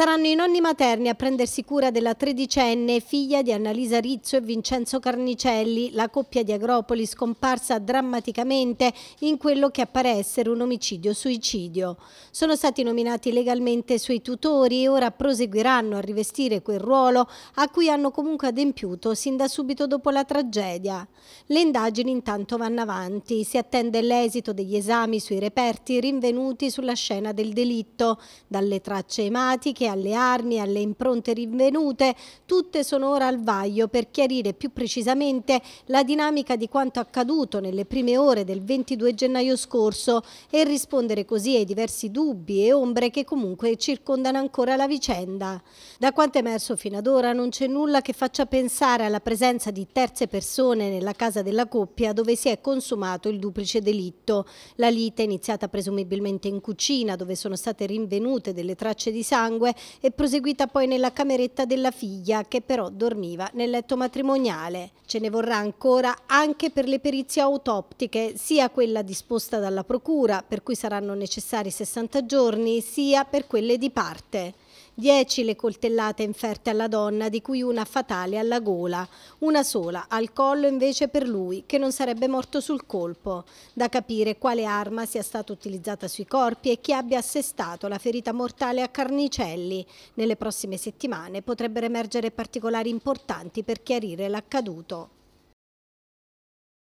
Saranno i nonni materni a prendersi cura della tredicenne, figlia di Annalisa Rizzo e Vincenzo Carnicelli, la coppia di Agropoli scomparsa drammaticamente in quello che appare essere un omicidio-suicidio. Sono stati nominati legalmente suoi tutori e ora proseguiranno a rivestire quel ruolo a cui hanno comunque adempiuto sin da subito dopo la tragedia. Le indagini intanto vanno avanti, si attende l'esito degli esami sui reperti rinvenuti sulla scena del delitto, dalle tracce ematiche alle armi, alle impronte rinvenute, tutte sono ora al vaglio per chiarire più precisamente la dinamica di quanto accaduto nelle prime ore del 22 gennaio scorso e rispondere così ai diversi dubbi e ombre che comunque circondano ancora la vicenda. Da quanto è emerso fino ad ora non c'è nulla che faccia pensare alla presenza di terze persone nella casa della coppia dove si è consumato il duplice delitto. La lite iniziata presumibilmente in cucina dove sono state rinvenute delle tracce di sangue sangue e proseguita poi nella cameretta della figlia che però dormiva nel letto matrimoniale. Ce ne vorrà ancora anche per le perizie autoptiche, sia quella disposta dalla Procura, per cui saranno necessari 60 giorni, sia per quelle di parte. 10 le coltellate inferte alla donna, di cui una fatale alla gola, una sola al collo invece per lui, che non sarebbe morto sul colpo. Da capire quale arma sia stata utilizzata sui corpi e chi abbia assestato la ferita mortale a Carnicelli. Nelle prossime settimane potrebbero emergere particolari importanti per chiarire l'accaduto.